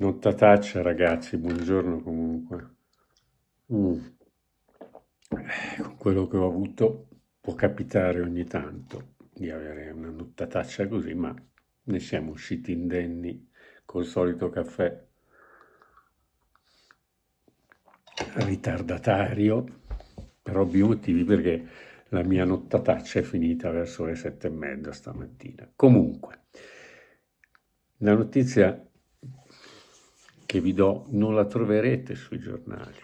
Nottataccia ragazzi, buongiorno comunque. Mm. Eh, con quello che ho avuto può capitare ogni tanto di avere una nottataccia così, ma ne siamo usciti indenni col solito caffè ritardatario per ovvi motivi perché la mia nottataccia è finita verso le sette e mezza stamattina. Comunque, la notizia che vi do non la troverete sui giornali.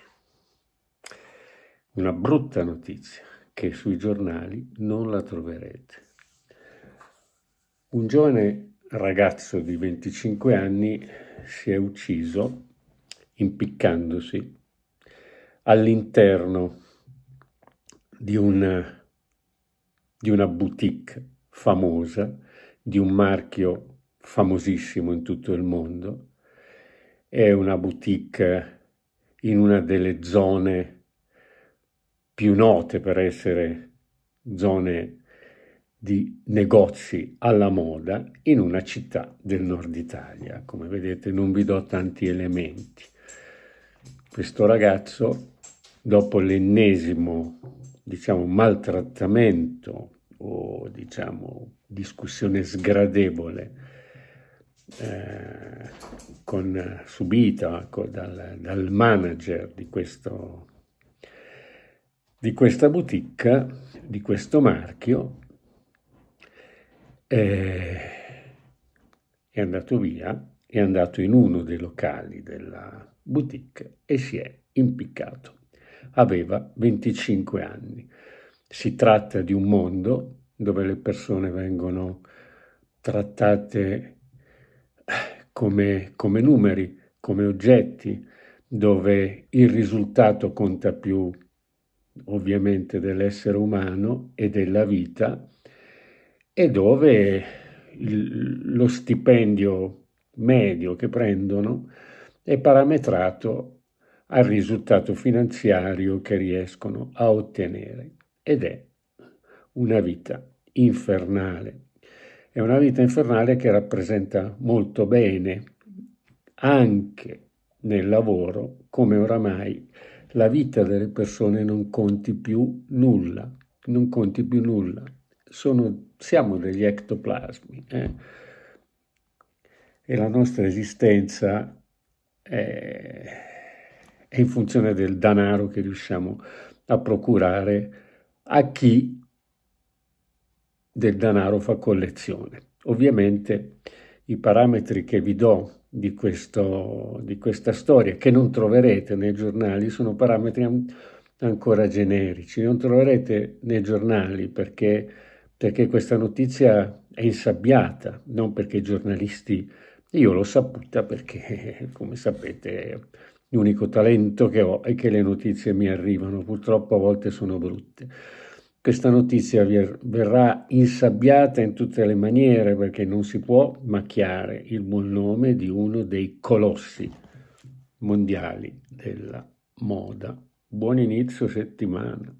Una brutta notizia che sui giornali non la troverete. Un giovane ragazzo di 25 anni si è ucciso impiccandosi all'interno di una, di una boutique famosa, di un marchio famosissimo in tutto il mondo, è una boutique in una delle zone più note per essere zone di negozi alla moda in una città del nord Italia. Come vedete non vi do tanti elementi. Questo ragazzo, dopo l'ennesimo diciamo, maltrattamento o diciamo, discussione sgradevole eh, con, eh, subita con, dal, dal, manager di, questo, di questa boutique, di questo marchio, eh, è andato via, è andato in uno dei locali della boutique e si è impiccato. Aveva 25 anni. Si tratta di un mondo dove le persone vengono trattate come, come numeri, come oggetti, dove il risultato conta più ovviamente dell'essere umano e della vita e dove il, lo stipendio medio che prendono è parametrato al risultato finanziario che riescono a ottenere ed è una vita infernale. È una vita infernale che rappresenta molto bene, anche nel lavoro, come oramai la vita delle persone non conti più nulla, non conti più nulla. Sono, siamo degli ectoplasmi eh? e la nostra esistenza è, è in funzione del denaro che riusciamo a procurare a chi del denaro fa collezione. Ovviamente i parametri che vi do di, questo, di questa storia, che non troverete nei giornali, sono parametri ancora generici. Non troverete nei giornali perché, perché questa notizia è insabbiata, non perché i giornalisti... Io l'ho saputa perché, come sapete, l'unico talento che ho è che le notizie mi arrivano, purtroppo a volte sono brutte. Questa notizia verrà insabbiata in tutte le maniere perché non si può macchiare il buon nome di uno dei colossi mondiali della moda. Buon inizio settimana.